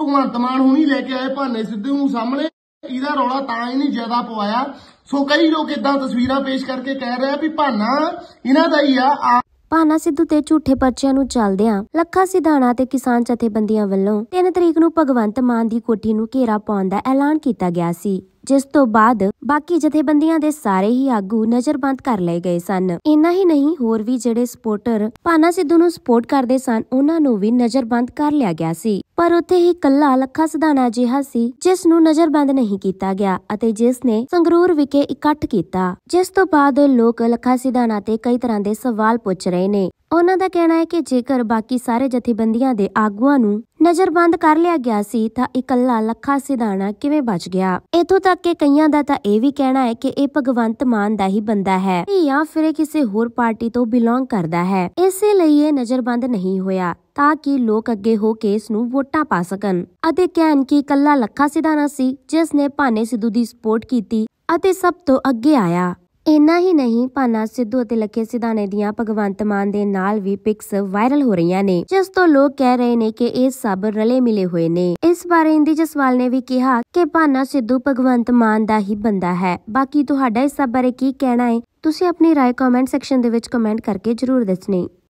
ਭਗਵੰਤ ਮਾਨ ਹੁਣੀ ਲੈ ਕੇ ਆਏ ਭਾਨੇ ਸਿੱਧੂ ਨੂੰ ਸਾਹਮਣੇ ਇਹਦਾ ਰੌਲਾ ਤਾਂ ਹੀ ਨਹੀਂ ਜ਼ਿਆਦਾ ਪਵਾਇਆ ਸੋ ਕਈ ਲੋਕ ਇਦਾਂ ਤਸਵੀਰਾਂ ਪੇਸ਼ ਕਰਕੇ ਕਹਿ ਰਹੇ ਆ ਵੀ ਭਾਨਾ ਇਹਨਾਂ ਦਾ ਹੀ ਆ ਭਾਨਾ ਸਿੱਧੂ ਤੇ ਝੂਠੇ ਪਰਚਿਆਂ ਨੂੰ ਚੱਲਦਿਆਂ ਲੱਖਾ ਸਿਧਾਣਾ ਤੇ ਕਿਸਾਨ ਜਥੇਬੰਦੀਆਂ ਵੱਲੋਂ 3 ਤਰੀਕ ਨੂੰ ਭਗਵੰਤ ਮਾਨ ਦੀ ਕੋਠੀ ਨੂੰ ਘੇਰਾ ਪਾਉਣ ਦਾ ਐਲਾਨ ਕੀਤਾ ਗਿਆ ਸੀ ਜਿਸ ਤੋਂ ਬਾਅਦ ਬਾਕੀ ਜਥੇਬੰਦੀਆਂ ਦੇ ਸਾਰੇ ਹੀ ਆਗੂ ਨਜ਼ਰਬੰਦ ਕਰ ਲਏ ਗਏ ਸਨ ਇੰਨਾ ਹੀ ਨਹੀਂ ਹੋਰ ਵੀ ਜਿਹੜੇ ਸਪੋਰਟਰ ਪਾਨਾ ਸਿੱਧੂ ਨੂੰ ਸਪੋਰਟ ਕਰਦੇ ਸਨ ਉਹਨਾਂ ਨੂੰ ਵੀ ਨਜ਼ਰਬੰਦ ਕਰ ਲਿਆ ਗਿਆ ਸੀ ਪਰ ਉੱਥੇ ਹੀ ਕੱਲਾ ਲੱਖਾ ਸਦਾਨਾ ਜਿਹਾ ਸੀ ਜਿਸ ਨੂੰ ਨਜ਼ਰਬੰਦ ਨਹੀਂ ਕੀਤਾ ਗਿਆ ਅਤੇ ਜਿਸ ਨੇ ਸੰਗਰੂਰ ਵਿਖੇ ਇਕੱਠ ਕੀਤਾ ਜਿਸ ਤੋਂ ਬਾਅਦ ਲੋਕ ਲੱਖਾ ਸਦਾਨਾ ਤੇ ਕਈ ਤਰ੍ਹਾਂ ਦੇ ਸਵਾਲ ਪੁੱਛ ਰਹੇ ਨੇ ਉਹਨਾਂ ਦਾ ਕਹਿਣਾ ਹੈ ਕਿ ਜੇਕਰ ਬਾਕੀ ਸਾਰੇ ਜਥੇਬੰਦੀਆਂ ਦੇ ਆਗੂਆਂ ਨੂੰ ਨਜ਼ਰਬੰਦ ਕਰ ਲਿਆ ਗਿਆ ਸੀ ਤਾਂ ਇਕੱਲਾ ਲੱਖਾ ਸਿਧਾਣਾ ਕਿਵੇਂ ਬਚ ਗਿਆ ਇਥੋਂ ਤੱਕ ਕਿ ਕਈਆਂ ਦਾ ਤਾਂ ਇਹ ਵੀ ਕਹਿਣਾ ਹੈ ਕਿ ਇਹ ਭਗਵੰਤ ਮਾਨ ਦਾ ਹੀ ਬੰਦਾ ਹੈ ਜਾਂ ਫਿਰ ਇਹ ਕਿਸੇ ਹੋਰ ਪਾਰਟੀ ਤੋਂ ਬਿਲੋਂਗ ਕਰਦਾ ਹੈ ਇਸੇ ਲਈ ਇਹ ਨਜ਼ਰਬੰਦ ਨਹੀਂ ਹੋਇਆ ਤਾਂ ਕਿ ਲੋਕ ਅੱਗੇ ਹੋ ਕੇ ਇਸ ਨੂੰ ਵੋਟਾਂ ਪਾ ਸਕਣ ਅਤੇ ਕਹਿਣ ਕਿ ਇਕੱਲਾ ਲੱਖਾ ਸਿਧਾਣਾ ਸੀ ਜਿਸ ਨੇ ਭਾਨੇ ਸਿੱਧੂ ਦੀ ਸਪੋਰਟ ਕੀਤੀ ਅਤੇ ਸਭ ਤੋਂ ਅੱਗੇ ਆਇਆ ਇੰਨਾ ਹੀ ਨਹੀਂ ਪਾਨਾ ਸਿੱਧੂ ਅਤੇ ਲੱਖੇ ਸਿਧਾਣੇ ਦੀਆਂ ਭਗਵੰਤ ਮਾਨ ਦੇ ਨਾਲ ਵੀ ਪਿਕਸ ਵਾਇਰਲ ਹੋ ਰਹੀਆਂ ਨੇ ਜਿਸ ਤੋਂ ਲੋਕ ਕਹਿ ਰਹੇ ਨੇ ਕਿ ਇਹ ਸਭ ਰਲੇ ਮਿਲੇ ਹੋਏ ਨੇ ਇਸ ਬਾਰੇ ਇੰਦੀ ਜਸਵਾਲ ਨੇ ਵੀ ਕਿਹਾ ਕਿ ਪਾਨਾ ਸਿੱਧੂ ਭਗਵੰਤ ਮਾਨ ਦਾ ਹੀ ਬੰਦਾ ਹੈ ਬਾਕੀ ਤੁਹਾਡਾ ਇਸ ਸਭ ਬਾਰੇ ਕੀ ਕਹਿਣਾ ਹੈ ਤੁਸੀਂ ਆਪਣੀ رائے ਕਮੈਂਟ ਸੈਕਸ਼ਨ ਦੇ ਵਿੱਚ ਕਮੈਂਟ ਕਰਕੇ ਜਰੂਰ ਦੱਸਣੀ